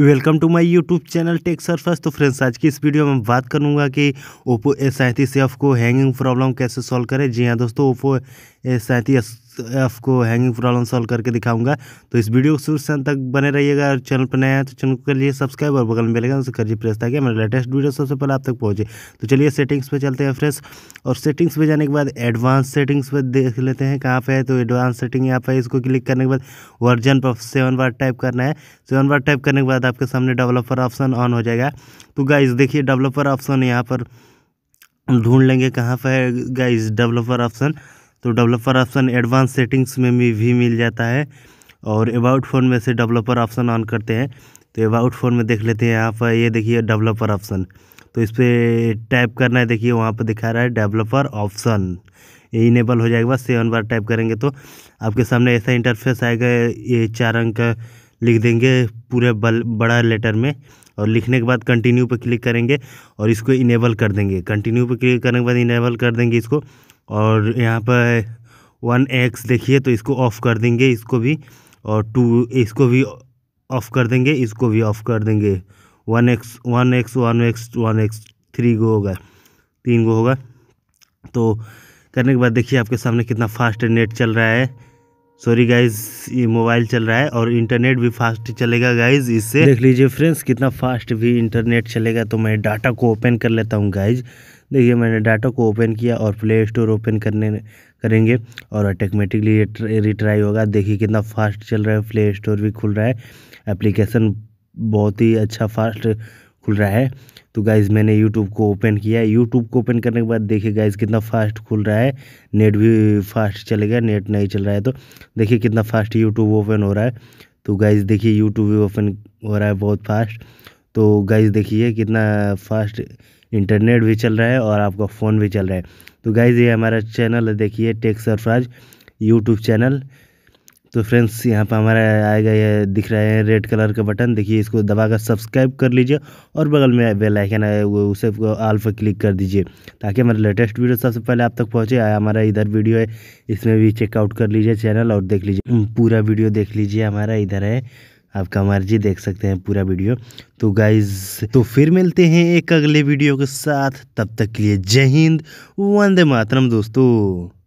welcome to my YouTube channel tech सर्फस तो friends आज की इस वीडियो में बात करूंगा कि ओप्पो ए सैंतीस एफ को हैंगिंग प्रॉब्लम कैसे सॉल्व करें जी हाँ दोस्तों ओप्पो ए सैंतीस आपको हैंगिंग प्रॉब्लम सॉल्व करके दिखाऊंगा तो इस वीडियो को शुरू से तक बने रहिएगा और चैनल पर नया है तो चैनल कर लिए सब्सक्राइब और बगल में बेलेगा उसे करिए प्रेस ताकि हमारे लेटेस्ट वीडियो सबसे पहले आप तक पहुँचे तो चलिए सेटिंग्स पर चलते हैं फ्रेश और सेटिंग्स पर जाने के बाद एडवांस सेटिंग्स पर देख लेते हैं कहाँ पर है तो एडवांस सेटिंग यहाँ पर इसको क्लिक करने के बाद वर्जन पर सेवन बार टाइप करना है सेवन बार टाइप करने के बाद आपके सामने डेवलपर ऑप्शन ऑन हो जाएगा तो गाइज देखिए डेवलपर ऑप्शन यहाँ पर ढूंढ लेंगे कहाँ पर है गाइज डेवलपर ऑप्शन तो डेवलपर ऑप्शन एडवांस सेटिंग्स में भी मिल जाता है और अबाउट फ़ोन में से डेवलपर ऑप्शन ऑन करते हैं तो अबाउट फ़ोन में देख लेते हैं यहाँ पर ये देखिए डेवलपर ऑप्शन तो इस पर टाइप करना है देखिए वहाँ पर दिखा रहा है डेवलपर ऑप्शन ये इनेबल हो जाएगा सेवन बार टाइप करेंगे तो आपके सामने ऐसा इंटरफेस आएगा ये चार अंक का लिख देंगे पूरे बल बड़ा लेटर में और लिखने के बाद कंटिन्यू पर क्लिक करेंगे और इसको इनेबल कर देंगे कंटिन्यू पर क्लिक करने के बाद इनेबल कर देंगे इसको और यहाँ पर वन एक्स देखिए तो इसको ऑफ़ कर देंगे इसको भी और टू इसको भी ऑफ़ कर देंगे इसको भी ऑफ़ कर देंगे one x one x one x one x three go होगा तीन गो होगा तो करने के बाद देखिए आपके सामने कितना फास्ट नेट चल रहा है सॉरी गाइज ये मोबाइल चल रहा है और इंटरनेट भी फास्ट चलेगा गाइज इससे देख लीजिए फ्रेंड्स कितना फास्ट भी इंटरनेट चलेगा तो मैं डाटा को ओपन कर लेता हूँ गाइज देखिए मैंने डाटा को ओपन किया और प्ले स्टोर ओपन करने करेंगे और ऑटोमेटिकली रिट्राई होगा देखिए कितना फास्ट चल रहा है प्ले स्टोर भी खुल रहा है एप्लीकेशन बहुत ही अच्छा फास्ट खुल रहा है तो गाइज़ मैंने यूट्यूब को ओपन किया यूट्यूब को ओपन करने के बाद देखिए गाइज़ कितना फास्ट खुल रहा है नेट भी फास्ट चलेगा नेट नहीं चल रहा है तो देखिए कितना फास्ट यूट्यूब ओपन हो रहा है तो गाइज़ देखिए यूट्यूब भी ओपन हो रहा है बहुत फास्ट तो गाइज़ देखिए कितना फास्ट इंटरनेट भी चल रहा है और आपका फ़ोन भी चल रहा है तो गाइज़ ये हमारा चैनल है देखिए टेक सरफराज यूट्यूब चैनल तो फ्रेंड्स यहाँ पर हमारा आएगा ये दिख रहा है रेड कलर का बटन देखिए इसको दबा कर सब्सक्राइब कर लीजिए और बगल में बेल आइकन है वो उसे आल पर क्लिक कर दीजिए ताकि हमारे लेटेस्ट वीडियो सबसे पहले आप तक पहुँचे हमारा इधर वीडियो है इसमें भी चेकआउट कर लीजिए चैनल और देख लीजिए पूरा वीडियो देख लीजिए हमारा इधर है आपका मर्जी देख सकते हैं पूरा वीडियो तो गाइज तो फिर मिलते हैं एक अगले वीडियो के साथ तब तक के लिए जय हिंद वंदे मातरम दोस्तों